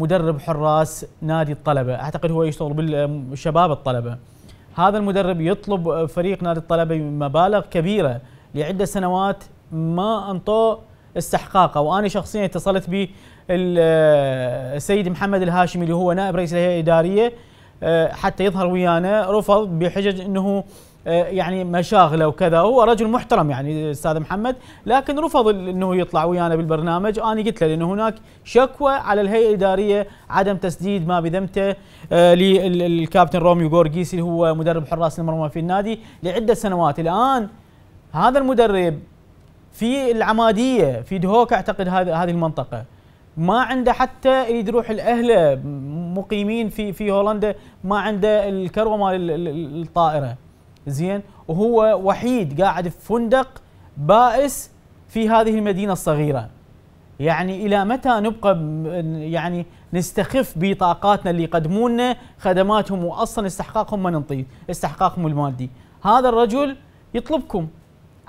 مدرب حراس نادي الطلبه اعتقد هو يشتغل بالشباب الطلبه هذا المدرب يطلب فريق نادي الطلبه مبالغ كبيره لعده سنوات ما انطوه استحقاقه وانا شخصيا اتصلت به السيد آه، محمد الهاشمي اللي هو نائب رئيس الهيئه الاداريه آه، حتى يظهر ويانا رفض بحجج انه آه، يعني مشاغله وكذا هو رجل محترم يعني استاذ محمد لكن رفض انه يطلع ويانا بالبرنامج انا قلت له لانه هناك شكوى على الهيئه الاداريه عدم تسديد ما بذمته آه، للكابتن روميو جورجيسي اللي هو مدرب حراس المرمى في النادي لعده سنوات الان هذا المدرب في العماديه في دهوك اعتقد هذه المنطقه ما عنده حتى يريد يروح الاهله مقيمين في في هولندا ما عنده الكروه مال الطائره زين وهو وحيد قاعد في فندق بائس في هذه المدينه الصغيره يعني الى متى نبقى يعني نستخف بطاقاتنا اللي يقدمون خدماتهم واصلا استحقاقهم ما ننطيه استحقاقهم المادي هذا الرجل يطلبكم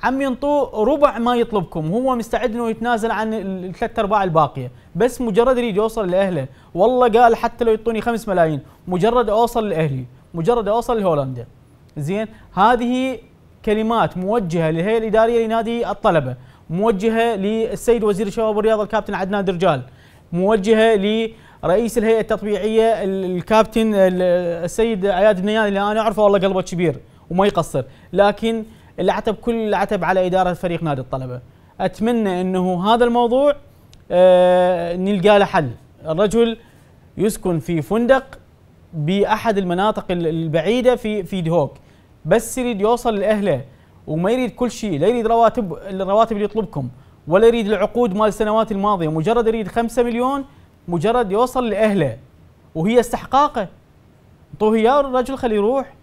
عم ينطوه ربع ما يطلبكم هو مستعد انه يتنازل عن الثلاث ارباع الباقيه بس مجرد يريد يوصل لاهله والله قال حتى لو يعطوني 5 ملايين مجرد اوصل لاهلي مجرد اوصل لهولندا زين هذه كلمات موجهه للهيئه الاداريه لنادي الطلبه موجهه للسيد وزير الشباب والرياضه الكابتن عدنان درجال موجهه لرئيس الهيئه التطبيعيه الكابتن السيد عياد النيان اللي انا اعرفه والله قلبه كبير وما يقصر لكن العتب كل العتب على اداره فريق نادي الطلبه اتمنى انه هذا الموضوع آه، نلقى له حل الرجل يسكن في فندق باحد المناطق البعيده في في دهوك بس يريد يوصل لاهله وما يريد كل شيء لا يريد رواتب الرواتب اللي يطلبكم ولا يريد العقود مال السنوات الماضيه مجرد يريد 5 مليون مجرد يوصل لاهله وهي استحقاقه طيب انطوه الرجل خليه يروح